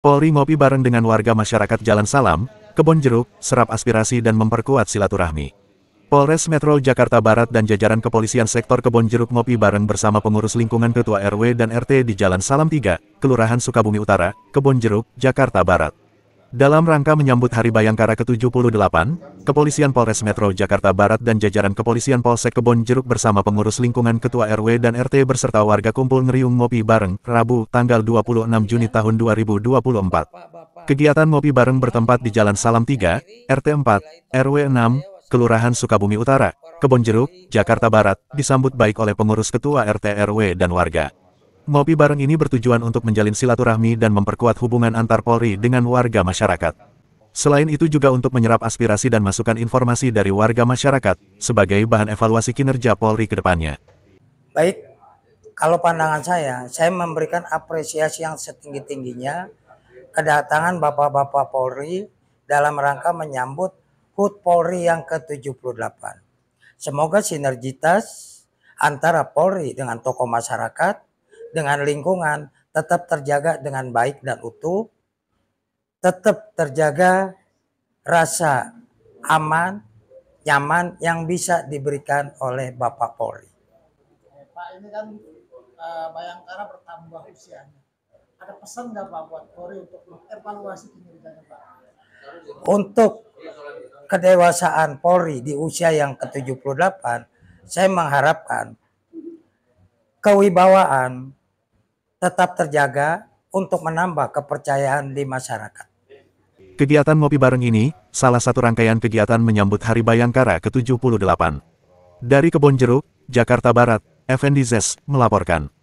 Polri ngopi bareng dengan warga masyarakat Jalan Salam, Kebon Jeruk, serap aspirasi dan memperkuat silaturahmi. Polres Metro Jakarta Barat dan jajaran kepolisian sektor Kebon Jeruk ngopi bareng bersama pengurus lingkungan Ketua RW dan RT di Jalan Salam 3, Kelurahan Sukabumi Utara, Kebon Jeruk, Jakarta Barat. Dalam rangka menyambut Hari Bayangkara ke-78, Kepolisian Polres Metro Jakarta Barat dan jajaran Kepolisian Polsek Kebon Jeruk bersama pengurus lingkungan Ketua RW dan RT berserta warga kumpul ngeriung ngopi bareng, Rabu, tanggal 26 Juni tahun 2024. Kegiatan ngopi bareng bertempat di Jalan Salam 3, RT 4, RW 6, Kelurahan Sukabumi Utara, Kebon Jeruk, Jakarta Barat, disambut baik oleh pengurus Ketua RT RW dan warga. Ngopi bareng ini bertujuan untuk menjalin silaturahmi dan memperkuat hubungan antar Polri dengan warga masyarakat. Selain itu juga untuk menyerap aspirasi dan masukan informasi dari warga masyarakat sebagai bahan evaluasi kinerja Polri ke depannya. Baik, kalau pandangan saya, saya memberikan apresiasi yang setinggi-tingginya kedatangan Bapak-Bapak Polri dalam rangka menyambut HUT Polri yang ke-78. Semoga sinergitas antara Polri dengan tokoh masyarakat dengan lingkungan tetap terjaga dengan baik dan utuh, tetap terjaga rasa aman, nyaman yang bisa diberikan oleh Bapak Polri. Pak ini kan uh, Bayangkara bertambah usianya. Ada pesan nggak Pak buat Polri untuk evaluasi kinerjanya Pak? Untuk kedewasaan Polri di usia yang ke-78, saya mengharapkan kewibawaan tetap terjaga untuk menambah kepercayaan di masyarakat. Kegiatan ngopi bareng ini, salah satu rangkaian kegiatan menyambut Hari Bayangkara ke-78. Dari Kebon Jeruk, Jakarta Barat, Effendi Zes melaporkan.